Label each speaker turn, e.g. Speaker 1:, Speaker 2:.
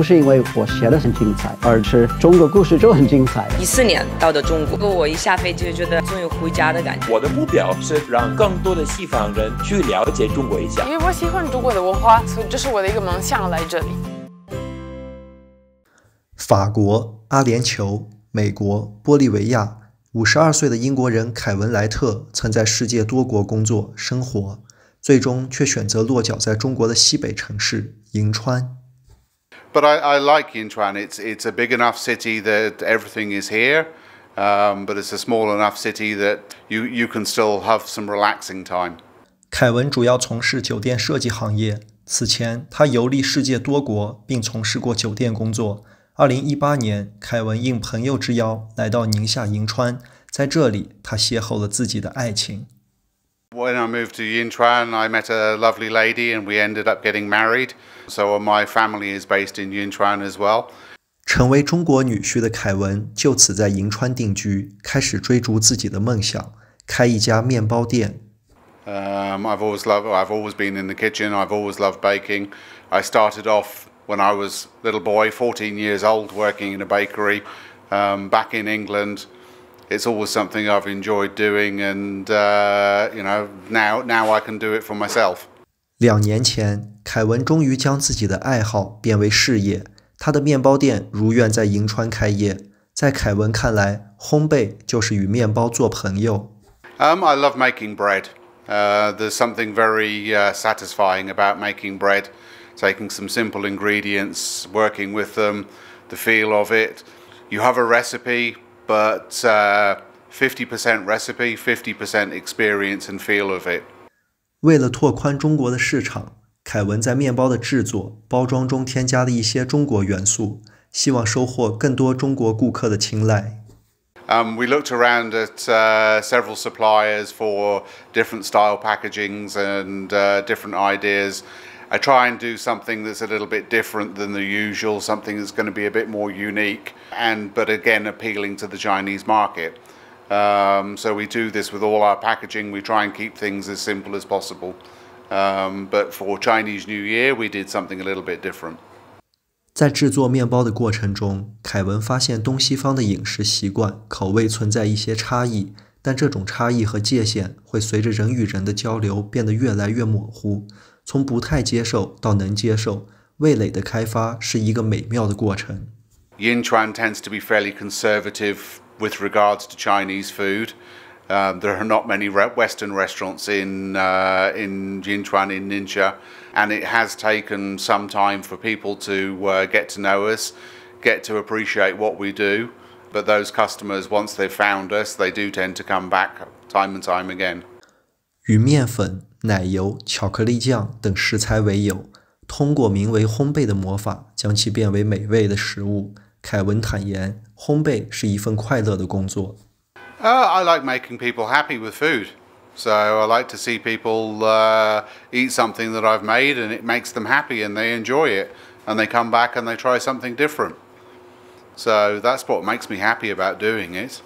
Speaker 1: 不是因为我写的很精彩，而是中国故事就很精彩。一四年到的中国，我一下飞机就觉得总有回家的感觉。我的目标是让更多的西方人去了解中国一下，因
Speaker 2: 为我喜欢中国的文化，所以这是我的一个梦想。来这里，
Speaker 1: 法国、阿联酋、美国、玻利维亚，五十二岁的英国人凯文莱特曾在世界多国工作生活，最终却选择落脚在中国的西北城市银川。
Speaker 2: But I like Yinchuan. It's it's a big enough city that everything is here, um, but it's a small enough city that you you can still have some relaxing time.
Speaker 1: 凯文主要从事酒店设计行业。此前，他游历世界多国，并从事过酒店工作。二零一八年，凯文应朋友之邀来到宁夏银川，在这里，他邂逅了自己的爱情。
Speaker 2: When I moved to Yintran, I met a lovely lady and we ended up getting married. So my family is based in Yintran as well.
Speaker 1: 成为中国女婿的凯文就此在银川定居，开始追逐自己的梦想，开一家面包店。
Speaker 2: Um, I've always loved. I've always been in the kitchen. I've always loved baking. I started off when I was little boy, 14 years old, working in a bakery um, back in England it's always something I've enjoyed doing, and uh, you know now now I can do it for myself.
Speaker 1: 两年前，凯文终于将自己的爱好变为事业。他的面包店如愿在银川开业。在凯文看来，烘焙就是与面包做朋友。
Speaker 2: Um, I love making bread. Uh, there's something very uh, satisfying about making bread, taking some simple ingredients, working with them, the feel of it. You have a recipe, but 50% uh, recipe, 50% experience and feel of it.
Speaker 1: 为了拓宽中国的市场，凯文在面包的制作、包装中添加了一些中国元素，希望收获更多中国顾客的青睐。
Speaker 2: Um, we looked around at uh, several suppliers for different style packagings and uh, different ideas, I try and do something that's a little bit different than the usual, something that's going to be a bit more unique, and but again appealing to the Chinese market. Um, so we do this with all our packaging. We try and keep things as simple as possible. Um, but for Chinese New Year, we did something a little bit different.
Speaker 1: 在制作面包的过程中，凯文发现东西方的饮食习惯、口味存在一些差异，但这种差异和界限会随着人与人的交流变得越来越模糊。Chuan
Speaker 2: tends to be fairly conservative with regards to Chinese food. Um, there are not many Western restaurants in uh, in Yinchuan in Ningxia, and it has taken some time for people to uh, get to know us, get to appreciate what we do. But those customers, once they've found us, they do tend to come back time and time again.
Speaker 1: 鱼面粉奶油、巧克力酱等食材为由，通过名为烘焙的魔法，将其变为美味的食物。凯文坦言，烘焙是一份快乐的工作。
Speaker 2: Uh, I like making people happy with food. So I like to see people uh, eat something that I've made and it makes them happy and they enjoy it and they come back and they try something different. So that's what makes me happy about doing it.